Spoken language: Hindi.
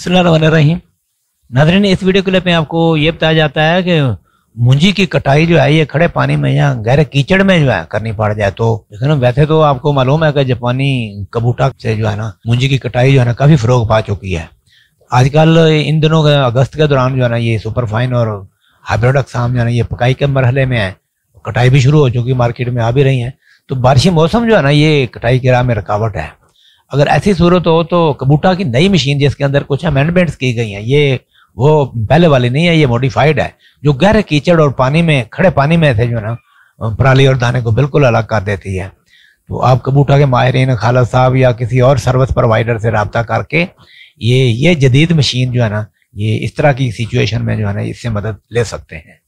सल्लाम नजरिन इस वीडियो क्लिप में आपको ये बताया जाता है कि मुंजी की कटाई जो है ये खड़े पानी में या गहरे कीचड़ में जो है करनी पड़ जाए तो लेकिन वैसे तो आपको मालूम है कि जापानी कबूटा से जो है ना मुंजी की कटाई जो है ना काफ़ी फ़रोग पा चुकी है आजकल इन दिनों अगस्त के दौरान जो है ना ये सुपरफाइन और हाइब्रिड अकसाम जो है ना ये पकाई के मरहले में है कटाई भी शुरू हो चुकी मार्केट में आ भी रही है तो बारिश मौसम जो है ना ये कटाई की राह में रुकावट है अगर ऐसी सूरत हो तो कबूटा की नई मशीन जिसके अंदर कुछ अमेंडमेंट्स की गई हैं ये वो पहले वाली नहीं है ये मॉडिफाइड है जो गहरे कीचड़ और पानी में खड़े पानी में से जो है ना पराली और दाने को बिल्कुल अलग कर देती है तो आप कबूटा के माहरीन खाला साहब या किसी और सर्विस प्रोवाइडर से रबता करके ये ये जदीद मशीन जो है ना ये इस तरह की सिचुएशन में जो है ना इससे मदद ले सकते हैं